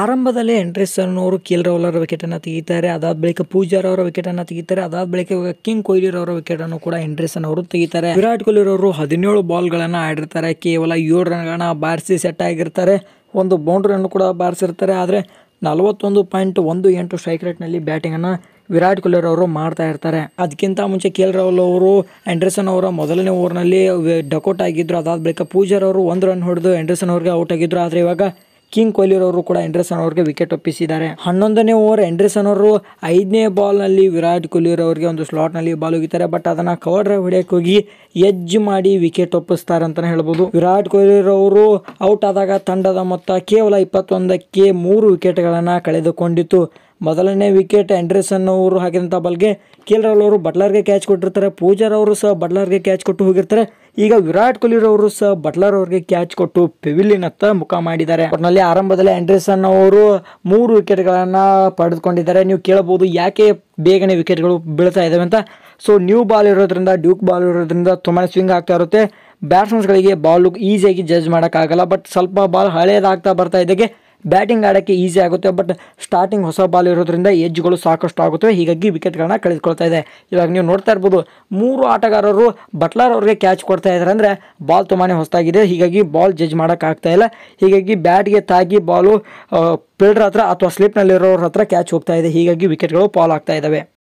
ಆರಂಭದಲ್ಲಿ ಆ್ಯಂಡ್ರಿಸನ್ ಅವರು ಕಿಲ್ ರಾಹುಲ್ ವಿಕೆಟನ್ನು ತೆಗಿತಾರೆ ಅದಾದ ಬಳಿಕ ಪೂಜಾರ್ ಅವರ ವಿಕೆಟನ್ನು ತೆಗಿತಾರೆ ಅದಾದ ಬಳಿಕ ಕಿಂಗ್ ಕೊಹ್ಲಿ ಅವರ ವಿಕೆಟನ್ನು ಕೂಡ ಆ್ಯಂಡ್ರಿಸನ್ ಅವರು ತೆಗಿತಾರೆ ವಿರಾಟ್ ಕೊಹ್ಲಿ ಅವರು ಹದಿನೇಳು ಬಾಲ್ಗಳನ್ನು ಆಡಿರ್ತಾರೆ ಕೇವಲ ಏಳು ರನ್ಗಳನ್ನು ಬಾರಿಸಿ ಸೆಟ್ ಆಗಿರ್ತಾರೆ ಒಂದು ಬೌಂಡ್ರಿಯನ್ನು ಕೂಡ ಬಾರಿಸಿರ್ತಾರೆ ಆದರೆ ನಲವತ್ತೊಂದು ಪಾಯಿಂಟ್ ಒಂದು ಎಂಟು ಸ್ಟ್ರೈಕ್ ರೇಟ್ನಲ್ಲಿ ಬ್ಯಾಟಿಂಗನ್ನು ವಿರಾಟ್ ಕೊಹ್ಲಿ ಅವರು ಮಾಡ್ತಾ ಇರ್ತಾರೆ ಅದಕ್ಕಿಂತ ಮುಂಚೆ ಕೆ ಎಲ್ ರಾಹುಲ್ ಅವರು ಎಂಡ್ರಸನ್ ಅವರ ಮೊದಲನೇ ಓವರ್ನಲ್ಲಿ ಡಕೌಟ್ ಆಗಿದ್ರು ಅದಾದ ಬಳಿಕ ಪೂಜಾರ್ ಅವರು ಒಂದು ರನ್ ಹೊಡೆದು ಎಂಡ್ರಸನ್ ಅವ್ರಿಗೆ ಔಟ್ ಆಗಿದ್ರು ಆದರೆ ಇವಾಗ ಕಿಂಗ್ ಅವರು ಕೂಡ ಎಂಡ್ರಿಸನ್ ಅವ್ರಿಗೆ ವಿಕೆಟ್ ಒಪ್ಪಿಸಿದ್ದಾರೆ ಹನ್ನೊಂದನೇ ಓವರ್ ಎಂಡ್ರಿಸನ್ ಅವರು ಐದನೇ ಬಾಲ್ನಲ್ಲಿ ವಿರಾಟ್ ಅವರಿಗೆ ಒಂದು ಸ್ಲಾಟ್ನಲ್ಲಿ ಬಾಲ್ ಹೋಗಿದ್ದಾರೆ ಬಟ್ ಅದನ್ನು ಕವರ್ ಡ್ರೈವ್ ಹೊಡೆಯಕ್ಕೆ ಹೋಗಿ ಎಜ್ ಮಾಡಿ ವಿಕೆಟ್ ಒಪ್ಪಿಸ್ತಾರೆ ಅಂತಲೇ ಹೇಳ್ಬೋದು ವಿರಾಟ್ ಕೊಹ್ಲಿರವರು ಔಟ್ ಆದಾಗ ತಂಡದ ಮೊತ್ತ ಕೇವಲ ಇಪ್ಪತ್ತೊಂದಕ್ಕೆ ಮೂರು ವಿಕೆಟ್ಗಳನ್ನು ಕಳೆದುಕೊಂಡಿತ್ತು ಮೊದಲನೇ ವಿಕೆಟ್ ಎಂಡ್ರಿಸನ್ ಅವರು ಹಾಕಿದಂಥ ಬಾಲ್ಗೆ ಕೇಲ್ ರಾವ್ ಅವರು ಬಟ್ಲರ್ಗೆ ಕ್ಯಾಚ್ ಕೊಟ್ಟಿರ್ತಾರೆ ಪೂಜಾರ್ ಅವರು ಸಹ ಬಟ್ಲರ್ಗೆ ಕ್ಯಾಚ್ ಕೊಟ್ಟು ಹೋಗಿರ್ತಾರೆ ಈಗ ವಿರಾಟ್ ಕೊಹ್ಲಿ ಅವರು ಸಹ ಬಟ್ಲರ್ ಅವ್ರಿಗೆ ಕ್ಯಾಚ್ ಕೊಟ್ಟು ಪೆವಿಲಿನ್ ಹತ್ತ ಮುಖ ಮಾಡಿದ್ದಾರೆ ಅವ್ರನಲ್ಲಿ ಆರಂಭದಲ್ಲಿ ಆಂಡ್ರಿಸನ್ ಅವರು ಮೂರು ವಿಕೆಟ್ಗಳನ್ನು ಪಡೆದುಕೊಂಡಿದ್ದಾರೆ ನೀವು ಕೇಳಬಹುದು ಯಾಕೆ ಬೇಗನೆ ವಿಕೆಟ್ಗಳು ಬೀಳ್ತಾ ಇದ್ದಾವೆ ಅಂತ ಸೊ ನ್ಯೂ ಬಾಲ್ ಇರೋದ್ರಿಂದ ಡ್ಯೂಕ್ ಬಾಲ್ ಇರೋದ್ರಿಂದ ತುಂಬಾ ಸ್ವಿಂಗ್ ಆಗ್ತಾ ಇರುತ್ತೆ ಬ್ಯಾಟ್ಸ್ಮನ್ಸ್ಗಳಿಗೆ ಬಾಲು ಈಸಿಯಾಗಿ ಜಡ್ಜ್ ಮಾಡೋಕ್ಕಾಗಲ್ಲ ಬಟ್ ಸ್ವಲ್ಪ ಬಾಲ್ ಹಳೆಯದಾಗ್ತಾ ಬರ್ತಾ ಇದ್ದಾಗೆ ಬ್ಯಾಟಿಂಗ್ ಆಡೋಕ್ಕೆ ಈಸಿ ಆಗುತ್ತೆ ಬಟ್ ಸ್ಟಾರ್ಟಿಂಗ್ ಹೊಸ ಬಾಲ್ ಇರೋದ್ರಿಂದ ಎಜ್ಗಳು ಸಾಕಷ್ಟು ಆಗುತ್ತವೆ ಹೀಗಾಗಿ ವಿಕೆಟ್ಗಳನ್ನ ಕಳೆದುಕೊಳ್ತಾ ಇದೆ ಇವಾಗ ನೀವು ನೋಡ್ತಾ ಇರ್ಬೋದು ಮೂರು ಆಟಗಾರರು ಬಟ್ಲರ್ ಅವ್ರಿಗೆ ಕ್ಯಾಚ್ ಕೊಡ್ತಾ ಇದ್ದಾರೆ ಅಂದರೆ ಬಾಲ್ ತುಂಬಾ ಹೊಸದಾಗಿದೆ ಹೀಗಾಗಿ ಬಾಲ್ ಜಡ್ಜ್ ಮಾಡೋಕ್ಕಾಗ್ತಾ ಇಲ್ಲ ಹೀಗಾಗಿ ಬ್ಯಾಟ್ಗೆ ತಾಗಿ ಬಾಲು ಫೀಲ್ಡ್ರ್ ಹತ್ರ ಅಥವಾ ಸ್ಲಿಪ್ನಲ್ಲಿರೋರ ಹತ್ರ ಕ್ಯಾಚ್ ಹೋಗ್ತಾ ಇದೆ ಹೀಗಾಗಿ ವಿಕೆಟ್ಗಳು ಪಾಲ್ ಆಗ್ತಾ ಇದ್ದಾವೆ